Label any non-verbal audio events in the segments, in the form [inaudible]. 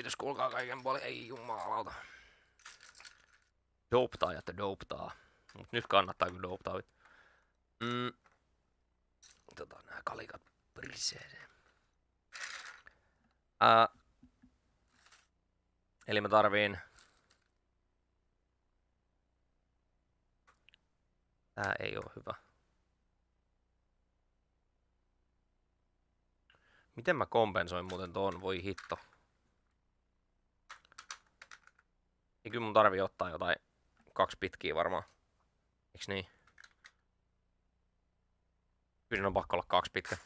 Yritys kuulkaa kaiken puolen, ei jumalauta. Doptaa ja doptaa. Mut nyt kannattaa kyllä doptaa. Mm. Tota, nää kalikat prisee. Ää, eli mä tarviin... Tää ei oo hyvä. Miten mä kompensoin muuten ton? Voi hitto. Niin kyllä mun tarvii ottaa jotain kaksi pitkiä varmaan. Eiks niin? Kyllä on pakko olla kaksi pitkä.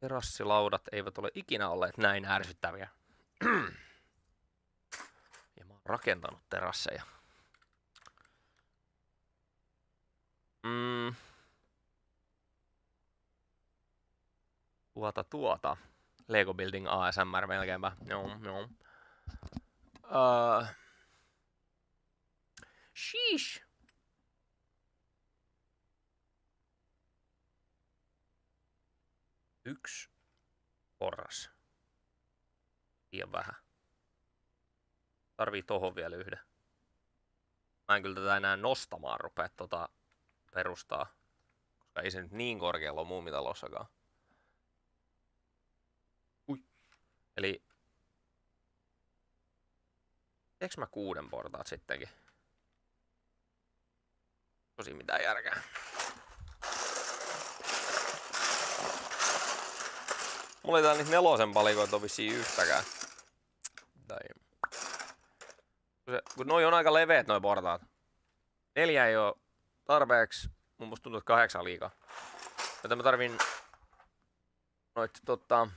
Terassilaudat eivät ole ikinä olleet näin ärsyttäviä. [clears throat] ja mä oon rakentanut terasseja. Mm. Tuota tuota. Lego Building ASMR melkeinpä. Joo, joo. Uh, sheesh. Yksi porras. Liian vähän. Tarvii tohon vielä yhden. Mä en kyllä tätä enää nostamaan rupea tota perustaa. Koska ei se nyt niin korkealla ole muumitalossakaan. Eli... Eiks mä kuuden portaat sittenkin? Tosi mitään järkeä. Mulla ei täällä niitä nelosen palikoita on vissiin yhtäkään. Tai... Kun noi on aika leveet noi portaat. Neljä ei oo tarpeeksi. Mun musta tuntuu, että kahdeksan liikaa. Joten mä tarvin noit tota...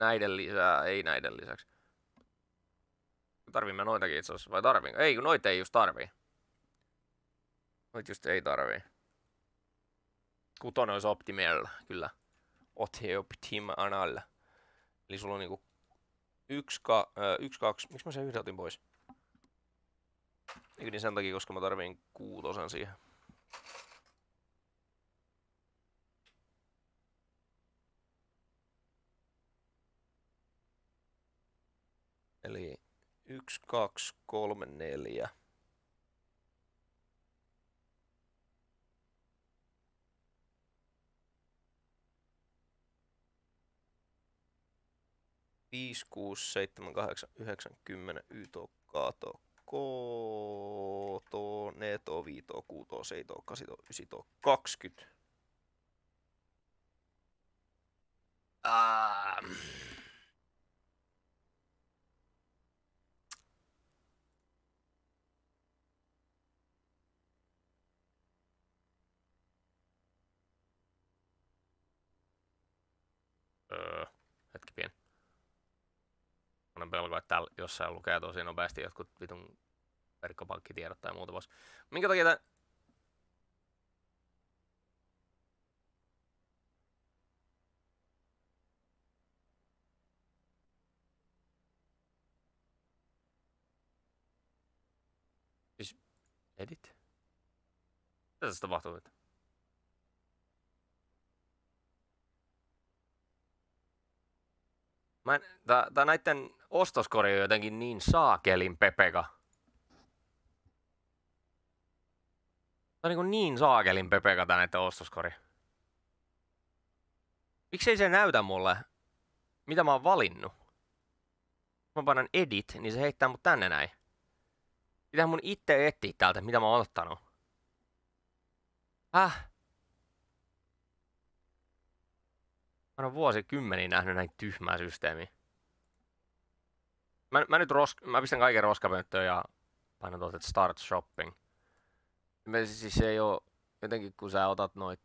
Näiden lisää, ei näiden lisäksi. Tarviin mä noitakin itse asiassa, vai tarviin? Ei, kun noita ei just tarvii. Noit just ei tarvii. Kutonen olisi optimella, kyllä. Ote optim analla. Eli sulla on niinku yksi, ka, ö, yksi kaksi, miksi mä sen yhden otin pois? Yhdin sen takia, koska mä tarviin kuutosen siihen. yksi, kaksi, kolme, neljä. Viisi, kuusi, seitsemän, kahdeksan, yhdeksän, kymmenen, yto, kato kooto, neto, viito, kuuto, seito, kasito, ysito, kaksikymmentä. Ah. semmoinen pelko, että täällä jossain lukee tosi nopeasti jotkut vitun verkkopankkitiedot tai muuta pois. Minkä takia tämän... Siis edit? Mitä tässä tapahtuu nyt? Mä en, tää, tää näitten ostoskori on jotenkin niin saakelin pepeka. Tämä on niin, niin saakelin pepeka tää näiden ostoskori. Miksei se näytä mulle, mitä mä oon valinnut? Mä painan edit, niin se heittää mut tänne näin. Pitää mun itse etsiä täältä, mitä mä oon ottanut. Häh? Mä oon vuosikymmeniä nähnyt näin tyhmää systeemiä. Mä, mä nyt ros, mä pistän kaiken roskapönttöön ja painan tuolta, että start shopping. mä siis, siis ei oo, jotenkin kun sä otat noita